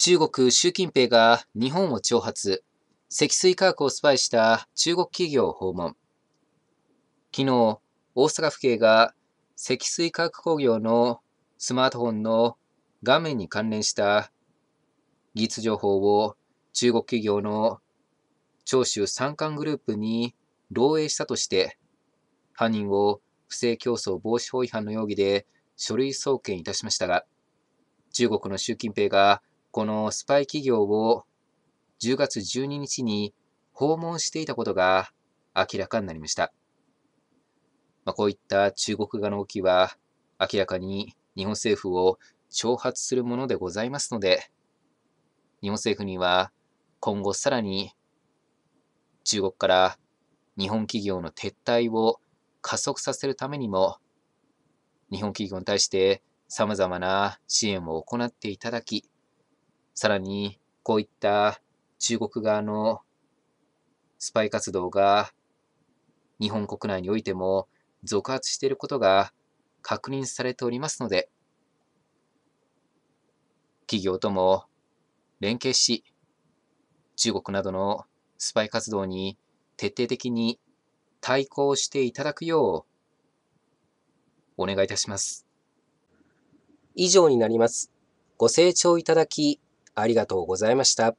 中国、習近平が日本を挑発、積水化学をスパイした中国企業を訪問。昨日、大阪府警が積水化学工業のスマートフォンの画面に関連した技術情報を中国企業の長州三冠グループに漏洩したとして、犯人を不正競争防止法違反の容疑で書類送検いたしましたが、中国の習近平がこのスパイ企業を10月12日に訪問していたことが明らかになりました。まあ、こういった中国側の動きは明らかに日本政府を挑発するものでございますので、日本政府には今後さらに中国から日本企業の撤退を加速させるためにも、日本企業に対して様々な支援を行っていただき、さらに、こういった中国側のスパイ活動が日本国内においても続発していることが確認されておりますので、企業とも連携し、中国などのスパイ活動に徹底的に対抗していただくようお願いいたします。以上になります。ご清聴いただきありがとうございました。